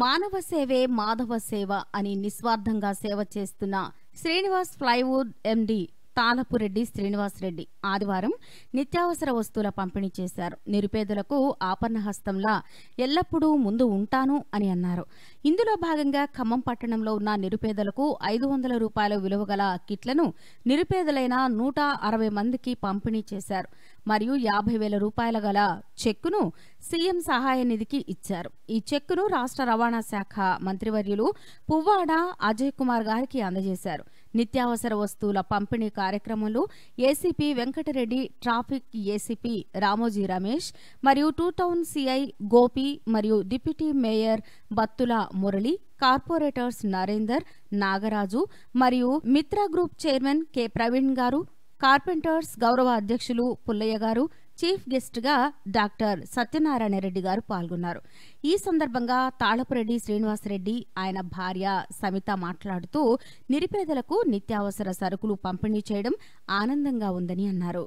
మానవ సేవే మాధవ సేవ అని నిస్వార్థంగా సేవ చేస్తున్న శ్రీనివాస్ ఫ్లైవుడ్ ఎండి తాలపురెడ్డి శ్రీనివాసరెడ్డి ఆదివారం నిత్యావసర వస్తువుల పంపిణీ చేశారు నిరుపేదలకు ఆపన్నహస్తంలా ఎల్లప్పుడూ ముందు ఉంటాను అని అన్నారు ఇందులో భాగంగా ఖమ్మం పట్టణంలో ఉన్న నిరుపేదలకు ఐదు వందల రూపాయల విలువ గల కిట్లను నిరుపేదలైన నూట అరవై మందికి పంపిణీ చేశారు మరియు యాభై వేల రూపాయల గల చెక్కును సీఎం సహాయ నిధికి ఇచ్చారు ఈ చెక్కును రాష్ట్ర రవాణా శాఖ మంత్రివర్యులు పువ్వాడ అజయ్ కుమార్ గారికి అందజేశారు నిత్యావసర వస్తువుల పంపిణీ కార్యక్రమంలో ACP Venkatareddy traffic ACP Ramoji Ramesh మరియు టూ టౌన్ సిఐ గోపి మరియు deputy mayor Battula Murali corporators Narender Nagaraju మరియు Mitra group chairman K Praveen గారు కార్పెంటర్స్ గౌరవ అధ్యక్షులు పుల్లయ్య గారు చీఫ్ గెస్ట్గా డాక్టర్ సత్యనారాయణ రెడ్డి గారు పాల్గొన్నారు ఈ సందర్భంగా తాళపురెడ్డి శ్రీనివాసరెడ్డి ఆయన భార్య సమిత మాట్లాడుతూ నిరుపేదలకు నిత్యావసర సరుకులు పంపిణీ చేయడం ఆనందంగా ఉందని అన్నారు